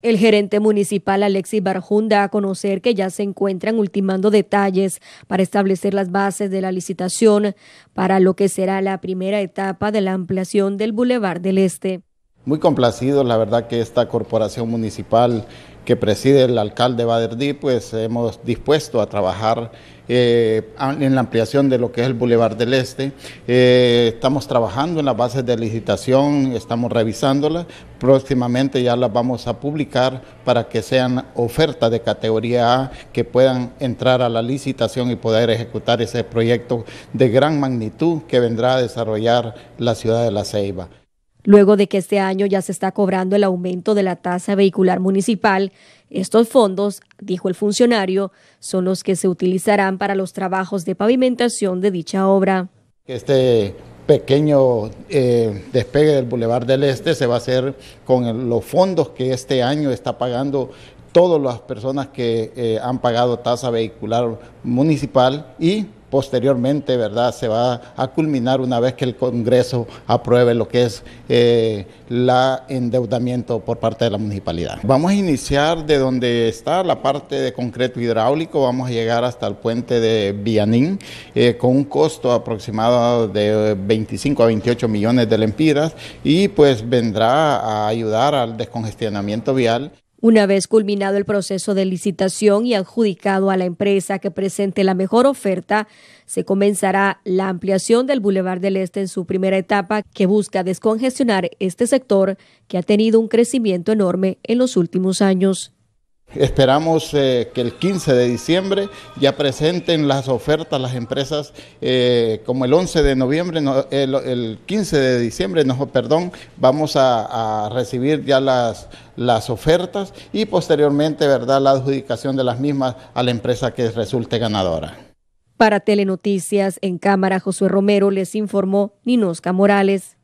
El gerente municipal Alexis Barjún da a conocer que ya se encuentran ultimando detalles para establecer las bases de la licitación para lo que será la primera etapa de la ampliación del Boulevard del Este. Muy complacido, la verdad que esta corporación municipal que preside el alcalde Baderdí, pues hemos dispuesto a trabajar eh, en la ampliación de lo que es el Boulevard del Este. Eh, estamos trabajando en las bases de licitación, estamos revisándolas. Próximamente ya las vamos a publicar para que sean ofertas de categoría A que puedan entrar a la licitación y poder ejecutar ese proyecto de gran magnitud que vendrá a desarrollar la ciudad de La Ceiba. Luego de que este año ya se está cobrando el aumento de la tasa vehicular municipal, estos fondos, dijo el funcionario, son los que se utilizarán para los trabajos de pavimentación de dicha obra. Este pequeño eh, despegue del Boulevard del Este se va a hacer con los fondos que este año está pagando todas las personas que eh, han pagado tasa vehicular municipal y posteriormente, ¿verdad? Se va a culminar una vez que el Congreso apruebe lo que es el eh, la endeudamiento por parte de la municipalidad. Vamos a iniciar de donde está la parte de concreto hidráulico, vamos a llegar hasta el puente de Vianín eh, con un costo aproximado de 25 a 28 millones de lempiras y pues vendrá a ayudar al descongestionamiento vial. Una vez culminado el proceso de licitación y adjudicado a la empresa que presente la mejor oferta, se comenzará la ampliación del Boulevard del Este en su primera etapa que busca descongestionar este sector que ha tenido un crecimiento enorme en los últimos años. Esperamos eh, que el 15 de diciembre ya presenten las ofertas las empresas, eh, como el 11 de noviembre, el, 15 de diciembre, no, perdón, vamos a, recibir ya las, las ofertas y posteriormente, ¿verdad?, la adjudicación de las mismas a la empresa que resulte ganadora. Para Telenoticias, en cámara, Josué Romero les informó Ninosca Morales.